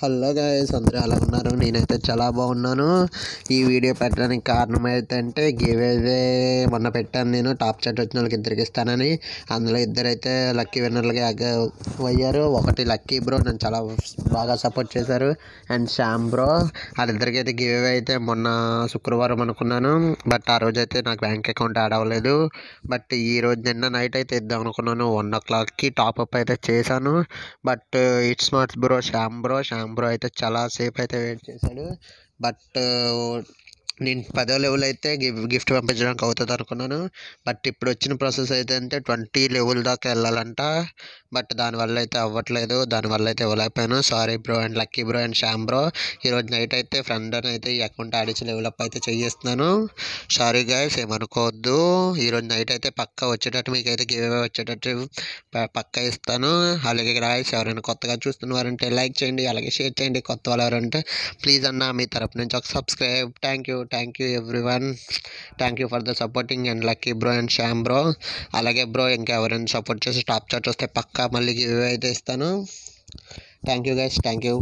hello guys అందరూ అలా ఉన్నారు నేనైతే చాలా బాగున్నాను ఈ వీడియో పెట్టడానికి కారణం ఏంటంటే గివేవే మొన్న పెట్టాను నేను టాప్ చాట్ వచ్చిన వాళ్ళకి ఇద్దరికి ఇస్తానని అందులో ఇద్దరైతే లక్కీ విన్నర్లుగా అయ్యారు ఒకటి లక్కీ బ్రో నన్ను చాలా బాగా సపోర్ట్ చేశారు అండ్ శ్యామ్ బ్రో వాళ్ళిద్దరికి అయితే గివేవే అయితే మొన్న శుక్రవారం అనుకున్నాను బట్ ఆ రోజు అయితే నాకు బ్యాంక్ అకౌంట్ యాడ్ అవ్వలేదు బట్ ఈ రోజు నిన్న నైట్ అయితే ఇద్దాం అనుకున్నాను వన్ ఓ క్లాక్కి టాప్అప్ అయితే చేశాను but it's not bro Shyam bro Shyam bro అయితే చాలా సేపు అయితే వెయిట్ చేశాడు బట్ నేను పదో లెవెల్ అయితే గిఫ్ట్ పంపించడానికి అవుతుంది అనుకున్నాను బట్ ఇప్పుడు వచ్చిన ప్రాసెస్ అయితే అంటే ట్వంటీ లెవెల్ దాకా వెళ్ళాలంట బట్ దానివల్ల అయితే అవ్వట్లేదు దానివల్ల అయితే ఇవ్వలేకపోయాను sorry bro and lucky bro and Shyam bro ఈరోజు నైట్ అయితే ఫ్రెండ్ అని అయితే ఈ అకౌంట్ ఆడించి డెవలప్ అయితే చేస్తున్నాను సారీ గాయస్ ఏమనుకోవద్దు ఈరోజు నైట్ అయితే పక్క వచ్చేటట్టు మీకు అయితే గివ్ అవే వచ్చేటట్టు పక్క ఇస్తాను అలాగే గాయస్ ఎవరైనా కొత్తగా చూస్తున్నవారంటే లైక్ చేయండి అలాగే షేర్ చేయండి కొత్త వాళ్ళు ఎవరంటే ప్లీజ్ అన్న మీ తరపు నుంచి ఒక subscribe thank you thank you everyone thank you for the supporting and lucky bro and Shyam bro అలాగే బ్రో ఇంకా ఎవరైనా సపోర్ట్ చేసి టాప్ చార్ట్ వస్తే పక్కా మళ్ళీ ఇవే అయితే ఇస్తాను thank you guys thank you